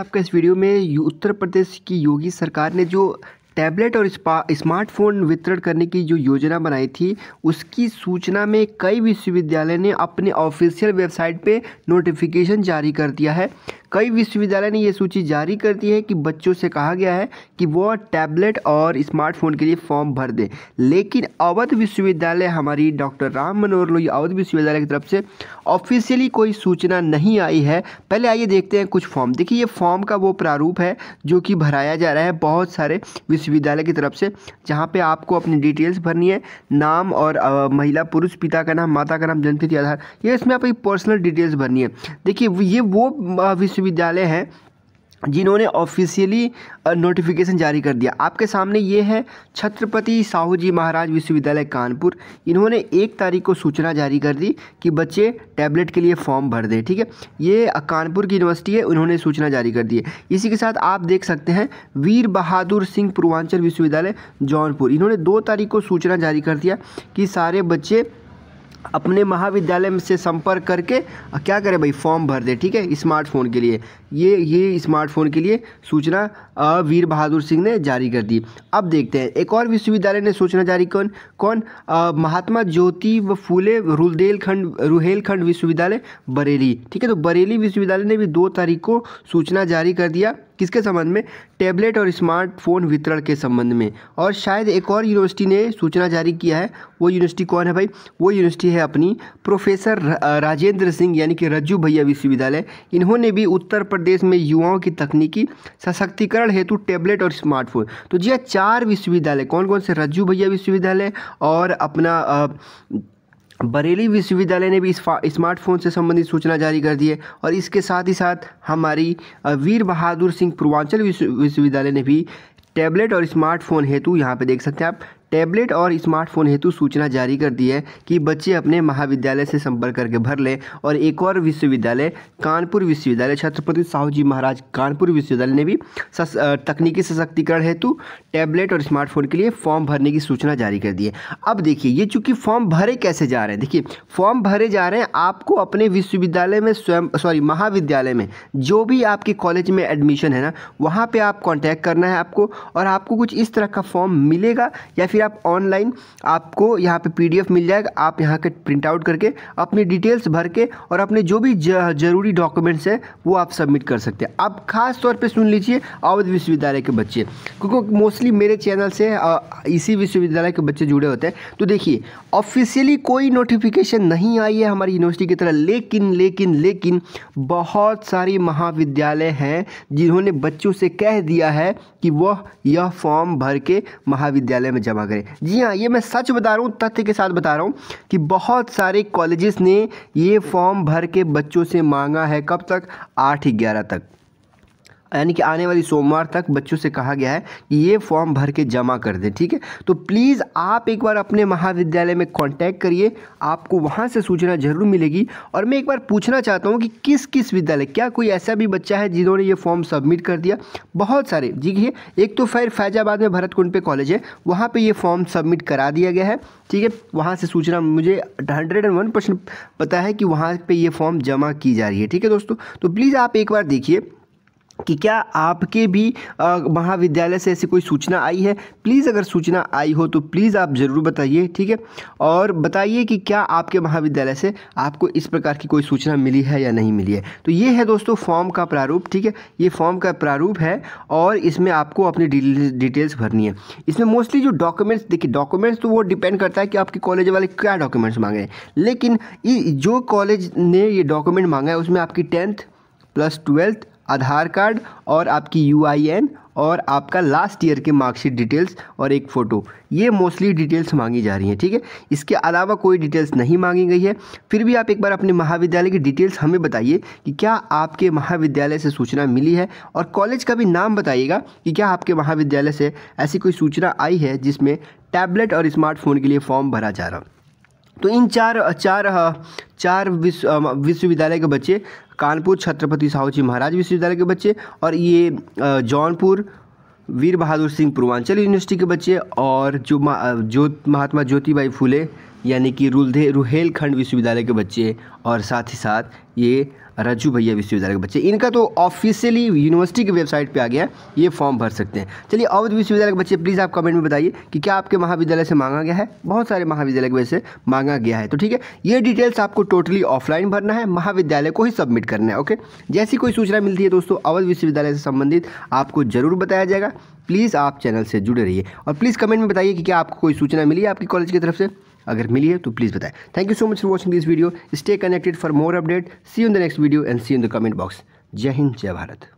आपका इस वीडियो में उत्तर प्रदेश की योगी सरकार ने जो टैबलेट और स्मार्टफोन वितरण करने की जो योजना बनाई थी उसकी सूचना में कई विश्वविद्यालय ने अपने ऑफिशियल वेबसाइट पे नोटिफिकेशन जारी कर दिया है कई विश्वविद्यालय ने यह सूची जारी कर दी है कि बच्चों से कहा गया है कि वह टैबलेट और स्मार्टफोन के लिए फॉर्म भर दें लेकिन अवध विश्वविद्यालय हमारी डॉक्टर राम मनोहर लोही अवध विश्वविद्यालय की तरफ से ऑफिशियली कोई सूचना नहीं आई है पहले आइए देखते हैं कुछ फॉर्म देखिए ये फॉर्म का वो प्रारूप है जो कि भराया जा रहा है बहुत सारे विश्वविद्यालय की तरफ से जहाँ पर आपको अपनी डिटेल्स भरनी है नाम और महिला पुरुष पिता का नाम माता का नाम जन्मतिथि आधार ये इसमें आपकी पर्सनल डिटेल्स भरनी है देखिए ये वो विश्व विश्वविद्यालय हैं जिन्होंने ऑफिशियली नोटिफिकेशन जारी कर दिया आपके सामने ये है छत्रपति साहू जी महाराज विश्वविद्यालय कानपुर इन्होंने एक तारीख को सूचना जारी कर दी कि बच्चे टैबलेट के लिए फॉर्म भर दें ठीक है ये कानपुर की यूनिवर्सिटी है उन्होंने सूचना जारी कर दी है इसी के साथ आप देख सकते हैं वीर बहादुर सिंह पूर्वांचल विश्वविद्यालय जौनपुर इन्होंने दो तारीख को सूचना जारी कर दिया कि सारे बच्चे अपने महाविद्यालय से संपर्क करके क्या करें भाई फॉर्म भर दे ठीक है स्मार्टफोन के लिए ये ये स्मार्टफोन के लिए सूचना वीर बहादुर सिंह ने जारी कर दी अब देखते हैं एक और विश्वविद्यालय ने सूचना जारी कौन कौन आ, महात्मा ज्योति व फूले रुलदेलखंड रुहेलखंड विश्वविद्यालय बरेली ठीक है तो बरेली विश्वविद्यालय ने भी दो तारीख को सूचना जारी कर दिया किसके संबंध में टैबलेट और स्मार्टफोन वितरण के संबंध में और शायद एक और यूनिवर्सिटी ने सूचना जारी किया है वो यूनिवर्सिटी कौन है भाई वो यूनिवर्सिटी है अपनी प्रोफेसर राजेंद्र सिंह यानी कि रज्जू भैया विश्वविद्यालय इन्होंने भी उत्तर प्रदेश में युवाओं की तकनीकी सशक्तिकरण हेतु टैबलेट और स्मार्टफोन तो जी हाँ, चार विश्वविद्यालय कौन कौन से रज्जू भैया विश्वविद्यालय और अपना आ, बरेली विश्वविद्यालय ने भी स्मार्टफोन से संबंधित सूचना जारी कर दी है और इसके साथ ही साथ हमारी वीर बहादुर सिंह पूर्वांचल विश्वविद्यालय ने भी टैबलेट और स्मार्टफोन हेतु यहाँ पे देख सकते हैं आप टैबलेट और स्मार्टफोन हेतु सूचना जारी कर दी है कि बच्चे अपने महाविद्यालय से संपर्क करके भर लें और एक और विश्वविद्यालय कानपुर विश्वविद्यालय छत्रपति साहू जी महाराज कानपुर विश्वविद्यालय ने भी तकनीकी सशक्तिकरण हेतु टैबलेट और स्मार्टफोन के लिए फॉर्म भरने की सूचना जारी कर दी है अब देखिए ये चूँकि फॉर्म भरे कैसे जा रहे हैं देखिए फॉर्म भरे जा रहे हैं आपको अपने विश्वविद्यालय में स्वयं सॉरी महाविद्यालय में जो भी आपके कॉलेज में एडमिशन है ना वहाँ पर आप कॉन्टैक्ट करना है आपको और आपको कुछ इस तरह का फॉर्म मिलेगा या फिर फिर आप ऑनलाइन आपको यहाँ पे पीडीएफ मिल जाएगा आप यहाँ के प्रिंट आउट करके अपनी डिटेल्स भर के और अपने जो भी ज़रूरी डॉक्यूमेंट्स हैं वो आप सबमिट कर सकते हैं आप खास तौर पर सुन लीजिए अवध विश्वविद्यालय के बच्चे क्योंकि मोस्टली मेरे चैनल से इसी विश्वविद्यालय के बच्चे जुड़े होते हैं तो देखिए ऑफिशियली कोई नोटिफिकेशन नहीं आई है हमारी यूनिवर्सिटी की तरह लेकिन लेकिन लेकिन बहुत सारी महाविद्यालय हैं जिन्होंने बच्चों से कह दिया है कि वह यह फॉर्म भर के महाविद्यालय में जमा करें जी हाँ ये मैं सच बता रहा हूँ तथ्य के साथ बता रहा हूँ कि बहुत सारे कॉलेजेस ने ये फॉर्म भर के बच्चों से मांगा है कब तक आठ ग्यारह तक यानी कि आने वाली सोमवार तक बच्चों से कहा गया है कि ये फॉर्म भर के जमा कर दें ठीक है तो प्लीज़ आप एक बार अपने महाविद्यालय में कांटेक्ट करिए आपको वहाँ से सूचना ज़रूर मिलेगी और मैं एक बार पूछना चाहता हूँ कि किस किस विद्यालय क्या कोई ऐसा भी बच्चा है जिन्होंने ये फॉर्म सबमिट कर दिया बहुत सारे जी है एक तो फिर फैजाबाद में भरत कुंड पे कॉलेज है वहाँ पर ये फॉर्म सबमिट करा दिया गया है ठीक है वहाँ से सूचना मुझे हंड्रेड एंड वन परसेंट पता है कि वहाँ पर ये फॉर्म जमा की जा रही है ठीक है दोस्तों तो प्लीज़ आप एक बार देखिए कि क्या आपके भी महाविद्यालय से ऐसी कोई सूचना आई है प्लीज़ अगर सूचना आई हो तो प्लीज़ आप ज़रूर बताइए ठीक है और बताइए कि क्या आपके महाविद्यालय से आपको इस प्रकार की कोई सूचना मिली है या नहीं मिली है तो ये है दोस्तों फॉर्म का प्रारूप ठीक है ये फॉर्म का प्रारूप है और इसमें आपको अपनी डिटेल्स भरनी है इसमें मोस्टली जो डॉक्यूमेंट्स देखिए डॉक्यूमेंट्स तो वो डिपेंड करता है कि आपके कॉलेज वाले क्या डॉक्यूमेंट्स मांगे लेकिन जो कॉलेज ने ये डॉक्यूमेंट मांगा है उसमें आपकी tenth plus twelfth Aadhaar card और आपकी यू और आपका लास्ट ईयर के मार्कशीट डिटेल्स और एक फ़ोटो ये मोस्टली डिटेल्स मांगी जा रही हैं ठीक है थीके? इसके अलावा कोई डिटेल्स नहीं मांगी गई है फिर भी आप एक बार अपने महाविद्यालय की डिटेल्स हमें बताइए कि क्या आपके महाविद्यालय से सूचना मिली है और कॉलेज का भी नाम बताइएगा कि क्या आपके महाविद्यालय से ऐसी कोई सूचना आई है जिसमें टैबलेट और स्मार्टफोन के लिए फॉर्म भरा जा रहा तो इन चार चार चार विश्वविद्यालय के बच्चे कानपुर छत्रपति साहू जी महाराज विश्वविद्यालय के बच्चे और ये जौनपुर वीर बहादुर सिंह पूर्वांचल यूनिवर्सिटी के बच्चे और जो जो महात्मा ज्योतिबाई फूले यानी कि रुलधे रुहेलखंड विश्वविद्यालय के बच्चे और साथ ही साथ ये राजू भैया विश्वविद्यालय के बच्चे इनका तो ऑफिशियली यूनिवर्सिटी की वेबसाइट पे आ गया है ये फॉर्म भर सकते हैं चलिए अवध विश्वविद्यालय के बच्चे प्लीज़ आप कमेंट में बताइए कि क्या आपके महाविद्यालय से मांगा गया है बहुत सारे महाविद्यालय की वजह से मांगा गया है तो ठीक है ये डिटेल्स आपको टोटली ऑफलाइन भरना है महाविद्यालय को ही सबमिट करना है ओके जैसी कोई सूचना मिलती है दोस्तों अवध विश्वविद्यालय से संबंधित आपको जरूर बताया जाएगा प्लीज़ आप चैनल से जुड़े रहिए और प्लीज़ कमेंट में बताइए कि क्या आपको कोई सूचना मिली है आपकी कॉलेज की तरफ से अगर मिली है तो प्लीज़ बताएं thank you so much for watching this video stay connected for more update see in the next video and see in the comment box जय हिंद जय भारत